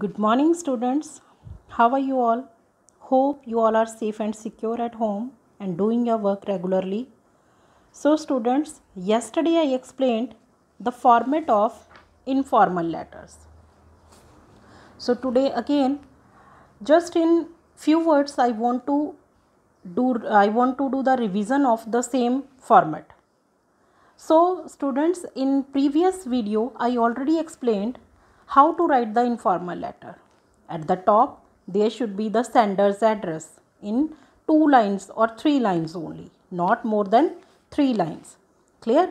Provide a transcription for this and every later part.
Good morning, students. How are you all? Hope you all are safe and secure at home and doing your work regularly. So, students, yesterday I explained the format of informal letters. So, today again, just in few words, I want to do I want to do the revision of the same format. So, students, in previous video, I already explained how to write the informal letter? At the top, there should be the sender's address in two lines or three lines only, not more than three lines. Clear?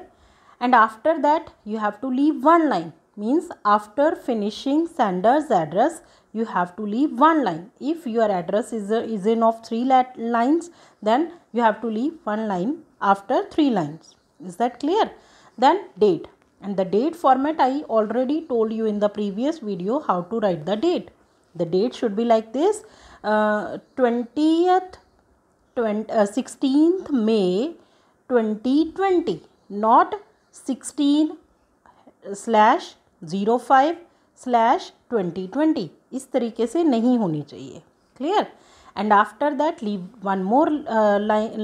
And after that, you have to leave one line. Means after finishing sender's address, you have to leave one line. If your address is, a, is in of three lines, then you have to leave one line after three lines. Is that clear? Then date and the date format I already told you in the previous video how to write the date. The date should be like this uh, 20th, 20, uh, 16th May 2020 not 16 slash 05 slash 2020 इस तरीके से नहीं होनी चाहिए clear and after that leave one more line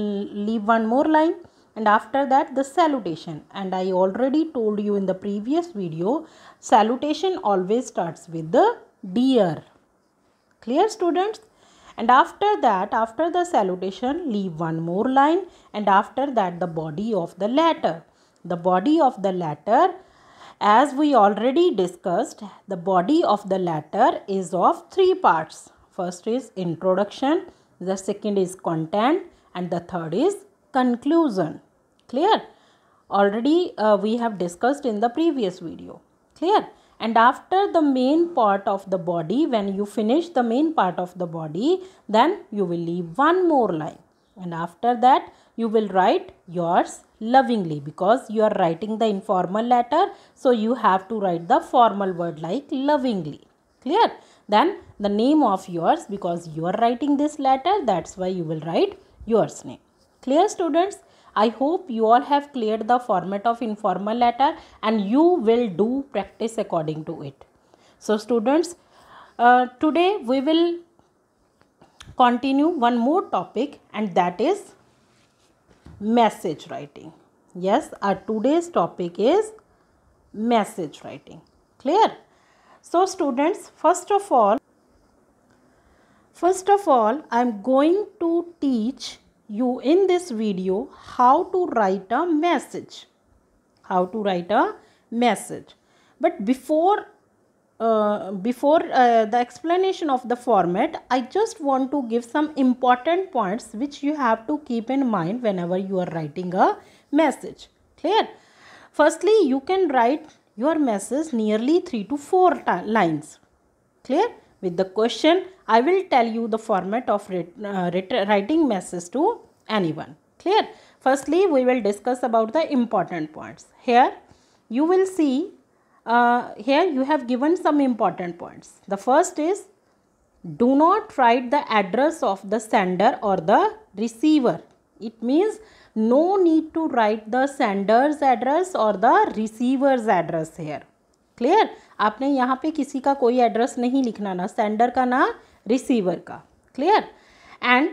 leave one more line and after that the salutation and I already told you in the previous video salutation always starts with the dear clear students and after that after the salutation leave one more line and after that the body of the letter the body of the letter as we already discussed the body of the letter is of three parts first is introduction the second is content and the third is conclusion clear already uh, we have discussed in the previous video clear and after the main part of the body when you finish the main part of the body then you will leave one more line and after that you will write yours lovingly because you are writing the informal letter so you have to write the formal word like lovingly clear then the name of yours because you are writing this letter that's why you will write yours name clear students I hope you all have cleared the format of informal letter and you will do practice according to it. So students, uh, today we will continue one more topic and that is message writing. Yes, our today's topic is message writing. Clear? So students, first of all, first of all, I am going to teach you in this video how to write a message. How to write a message. But before uh, before uh, the explanation of the format, I just want to give some important points which you have to keep in mind whenever you are writing a message. Clear? Firstly, you can write your message nearly 3 to 4 lines. Clear? with the question i will tell you the format of uh, writing message to anyone clear firstly we will discuss about the important points here you will see uh, here you have given some important points the first is do not write the address of the sender or the receiver it means no need to write the sender's address or the receiver's address here clear आपने यहाँ पे किसी का कोई address नहीं लिखना ना sender का ना रिसीवर का clear and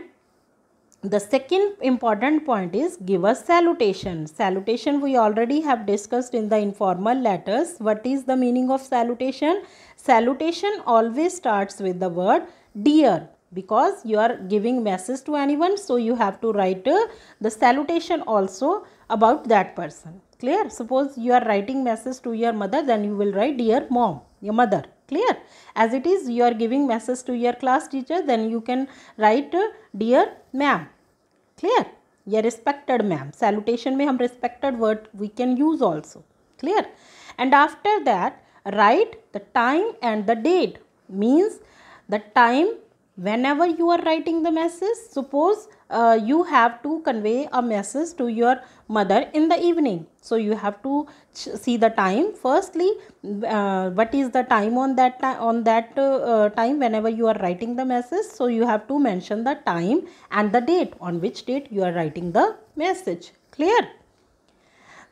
the second important point is give a salutation salutation we already have discussed in the informal letters what is the meaning of salutation salutation always start with the word dear because you are giving message to anyone so you have to write the salutation also about that person Clear? Suppose you are writing message to your mother, then you will write dear mom, your mother. Clear? As it is, you are giving message to your class teacher, then you can write dear ma'am. Clear? Your respected ma'am. Salutation. में have respected word. We can use also. Clear. And after that, write the time and the date. Means the time whenever you are writing the message suppose uh, you have to convey a message to your mother in the evening so you have to see the time firstly uh, what is the time on that ti on that uh, uh, time whenever you are writing the message so you have to mention the time and the date on which date you are writing the message clear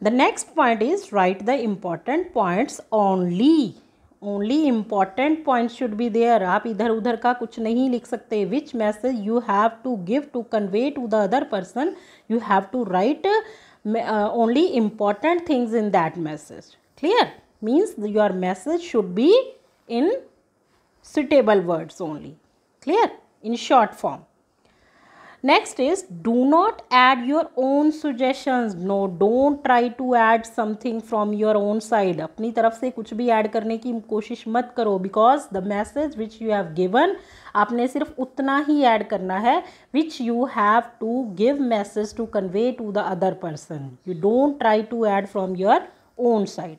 the next point is write the important points only only important point should be there आप इधर उधर का कुछ नहीं लिख सकते which message you have to give to convey to the other person you have to write only important things in that message clear means your message should be in suitable words only clear in short form Next is do not add your own suggestions. No, don't try to add something from your own side. अपनी तरफ से कुछ भी add करने की कोशिश मत करो because the message which you have given आपने सिर्फ उतना ही add करना है which you have to give message to convey to the other person. You don't try to add from your own side.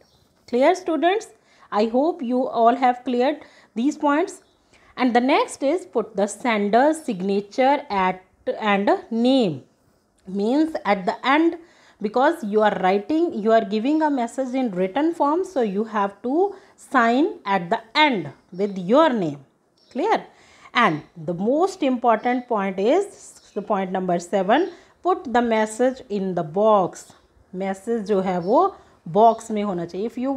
Clear students? I hope you all have cleared these points. And the next is put the sender's signature at and name means at the end because you are writing you are giving a message in written form so you have to sign at the end with your name clear and the most important point is the point number 7 put the message in the box message you have a box में hona चाहिए if you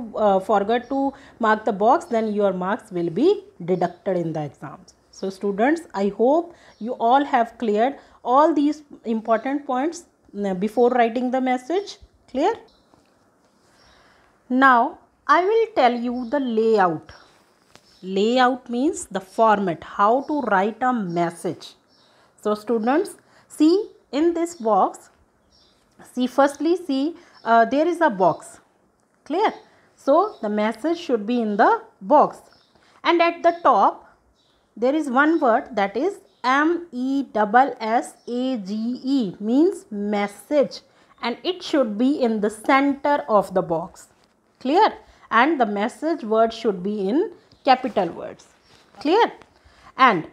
forget to mark the box, then your marks will be deducted in the exams. So students, I hope you all have cleared all these important points uh, before writing the message. Clear? Now, I will tell you the layout. Layout means the format, how to write a message. So students, see in this box, see firstly see uh, there is a box. Clear? So the message should be in the box. And at the top, there is one word that is M E double S A G E means message and it should be in the center of the box. Clear? And the message word should be in capital words. Clear? And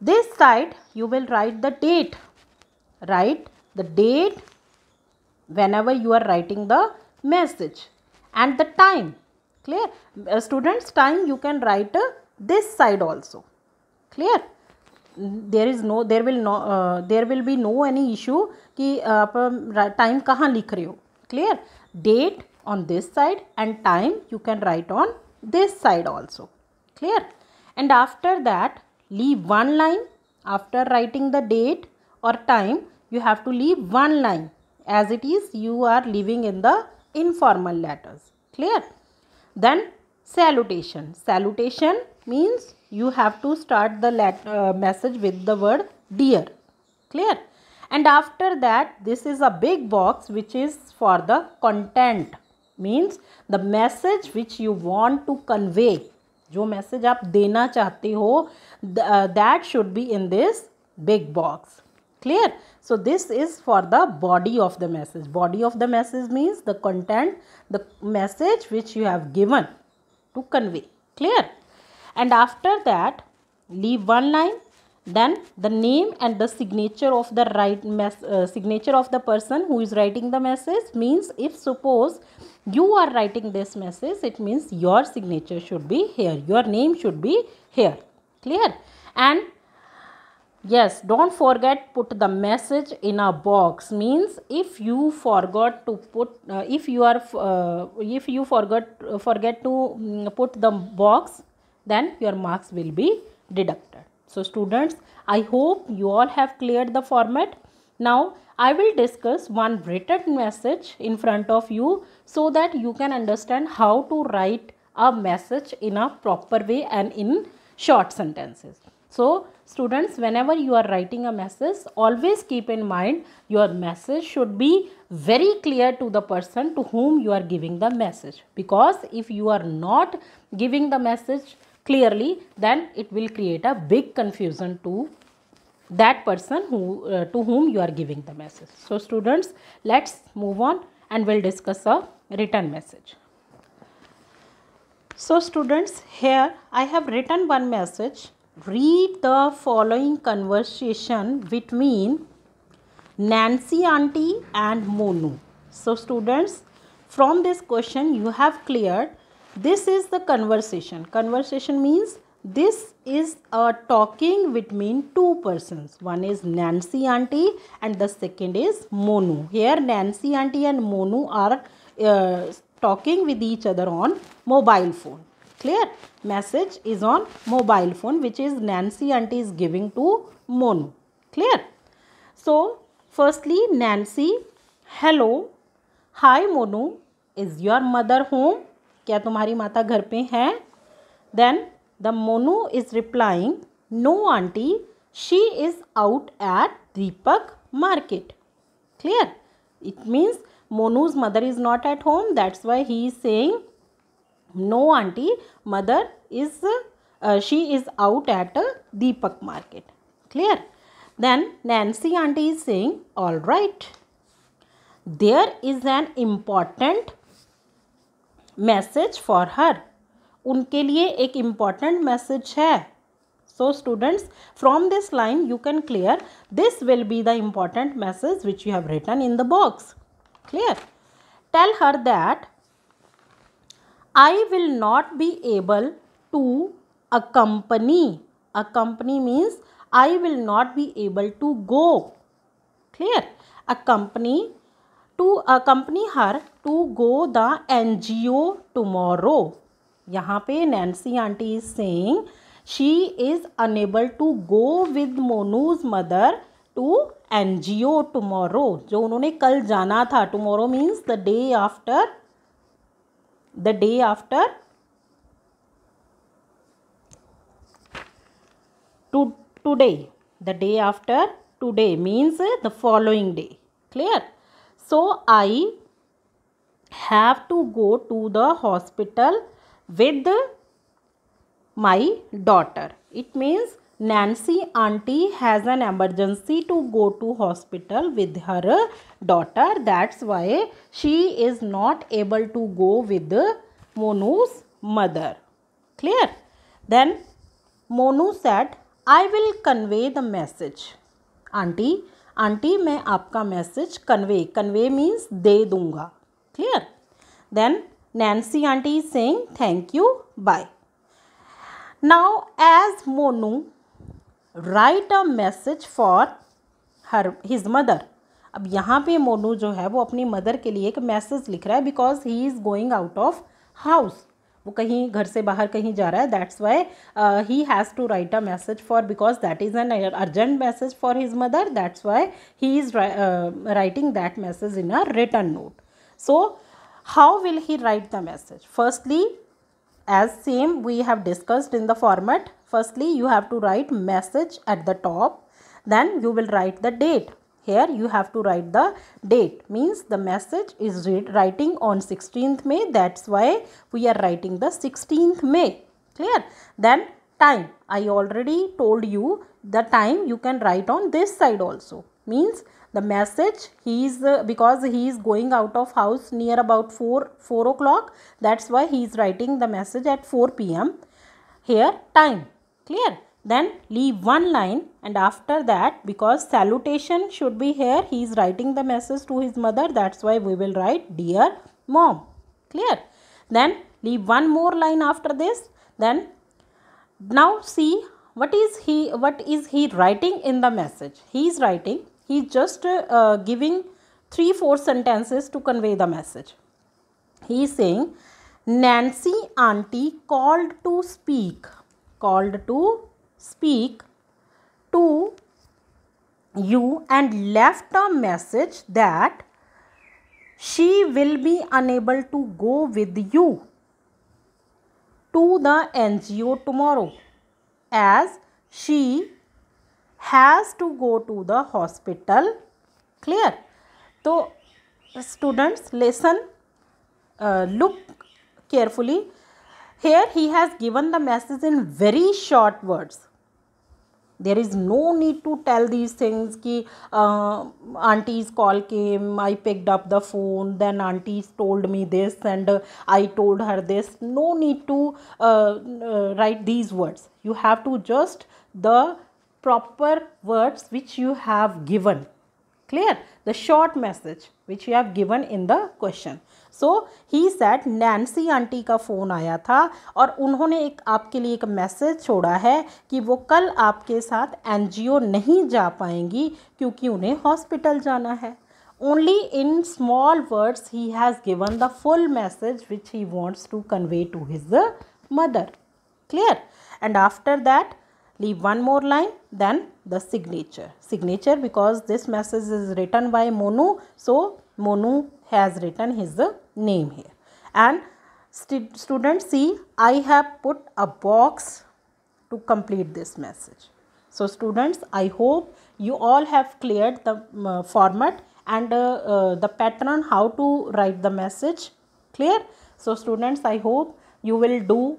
this side you will write the date. Write the date whenever you are writing the message and the time. Clear? Uh, students time you can write a uh, this side also clear there is no there will no uh, there will be no any issue ki uh, aap um, time kahan likh rahe clear date on this side and time you can write on this side also clear and after that leave one line after writing the date or time you have to leave one line as it is you are leaving in the informal letters clear then salutation salutation means you have to start the uh, message with the word dear clear and after that this is a big box which is for the content means the message which you want to convey jo message aap dena chahte ho that should be in this big box clear so this is for the body of the message body of the message means the content the message which you have given to convey clear and after that leave one line then the name and the signature of the right uh, signature of the person who is writing the message means if suppose you are writing this message it means your signature should be here your name should be here clear and yes don't forget put the message in a box means if you forgot to put uh, if you are uh, if you forgot forget to mm, put the box then your marks will be deducted. So students, I hope you all have cleared the format. Now I will discuss one written message in front of you so that you can understand how to write a message in a proper way and in short sentences. So students whenever you are writing a message always keep in mind your message should be very clear to the person to whom you are giving the message because if you are not giving the message clearly then it will create a big confusion to that person who uh, to whom you are giving the message so students let's move on and we'll discuss a written message so students here i have written one message read the following conversation between nancy auntie and monu so students from this question you have cleared this is the conversation conversation means this is a talking between two persons one is nancy auntie and the second is monu here nancy auntie and monu are uh, talking with each other on mobile phone clear message is on mobile phone which is nancy auntie is giving to monu clear so firstly nancy hello hi monu is your mother home क्या तुम्हारी माता घर पे हैं then the Monu is replying no aunty she is out at Deepak market clear it means Monu's mother is not at home that's why he is saying no aunty mother is she is out at Deepak market clear then Nancy aunty is saying all right there is an important Message for her. उनके लिए एक important message है so students from this line you can clear this will be the important message which you have written in the box clear tell her that i will not be able to accompany accompany means i will not be able to go clear accompany accompany her to go the N G O tomorrow यहाँ पे Nancy aunty is saying she is unable to go with Monu's mother to N G O tomorrow जो उन्होंने कल जाना था tomorrow means the day after the day after to today the day after today means the following day clear So I have to go to the hospital with my daughter. It means Nancy auntie has an emergency to go to hospital with her daughter. That's why she is not able to go with Monu's mother. Clear? Then Monu said, I will convey the message. Auntie, aunty मैं आपका message convey convey means दे दूंगा clear then Nancy aunty saying thank you bye now as Monu write a message for her his mother अब यहाँ पे मोनू जो है वो अपनी मदर के लिए एक मैसेज लिख रहा है because he is going out of house वो कहीं घर से बाहर कहीं जा रहा है that's why he has to write a message for because that is an urgent message for his mother that's why he is writing that message in a return note so how will he write the message firstly as same we have discussed in the format firstly you have to right message at the top then you will write the date Here you have to write the date means the message is writing on 16th May. That's why we are writing the 16th May. Clear? Then time. I already told you the time you can write on this side also. Means the message he is uh, because he is going out of house near about 4 4 o'clock that's why he is writing the message at 4 pm here time clear then leave one line and after that because salutation should be here he is writing the message to his mother that's why we will write dear mom clear then leave one more line after this then now see what is he what is he writing in the message he is writing he is just uh, uh, giving three four sentences to convey the message he is saying nancy auntie called to speak called to speak to you and left a message that she will be unable to go with you to the NGO tomorrow as she has to go to the hospital. Clear? So, students, listen, uh, look carefully here he has given the message in very short words. There is no need to tell these things ki uh, auntie's call came, I picked up the phone, then aunties told me this and uh, I told her this. No need to uh, uh, write these words. You have to just the proper words which you have given. Clear? The short message which you have given in the question. So he said Nancy aunty का phone आया था और उन्होंने एक आपके लिए एक message छोड़ा है कि वो कल आपके साथ एन नहीं जा पाएंगी क्योंकि उन्हें हॉस्पिटल जाना है only in small words he has given the full message which he wants to convey to his mother clear and after that leave one more line then the signature signature because this message is written by monu so monu has written his name here and st students see I have put a box to complete this message. So students I hope you all have cleared the uh, format and uh, uh, the pattern how to write the message clear. So students I hope you will do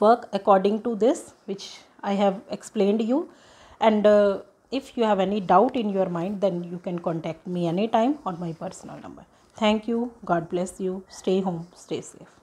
work according to this which I have explained you and uh, if you have any doubt in your mind then you can contact me anytime on my personal number. Thank you. God bless you. Stay home. Stay safe.